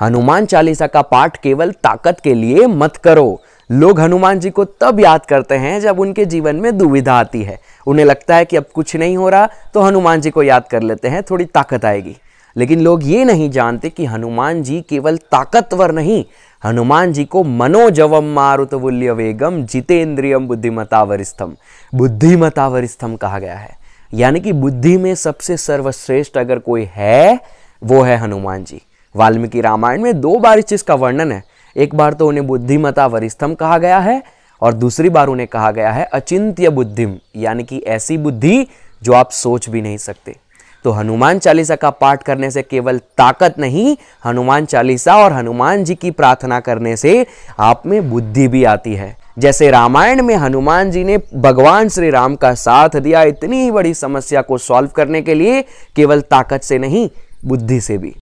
हनुमान चालीसा का पाठ केवल ताकत के लिए मत करो लोग हनुमान जी को तब याद करते हैं जब उनके जीवन में दुविधा आती है उन्हें लगता है कि अब कुछ नहीं हो रहा तो हनुमान जी को याद कर लेते हैं थोड़ी ताकत आएगी लेकिन लोग ये नहीं जानते कि हनुमान जी केवल ताकतवर नहीं हनुमान जी को मनोजवम मारुतवुल्य वेगम जितेंद्रियम बुद्धिमतावरिस्थम बुद्धिमतावरिस्थम कहा गया है यानी कि बुद्धि में सबसे सर्वश्रेष्ठ अगर कोई है वो है हनुमान जी वाल्मीकि रामायण में दो बार इस चीज़ का वर्णन है एक बार तो उन्हें बुद्धिमता वरिष्ठम कहा गया है और दूसरी बार उन्हें कहा गया है अचिंत्य बुद्धिम यानी कि ऐसी बुद्धि जो आप सोच भी नहीं सकते तो हनुमान चालीसा का पाठ करने से केवल ताकत नहीं हनुमान चालीसा और हनुमान जी की प्रार्थना करने से आप में बुद्धि भी आती है जैसे रामायण में हनुमान जी ने भगवान श्री राम का साथ दिया इतनी बड़ी समस्या को सॉल्व करने के लिए केवल ताकत से नहीं बुद्धि से भी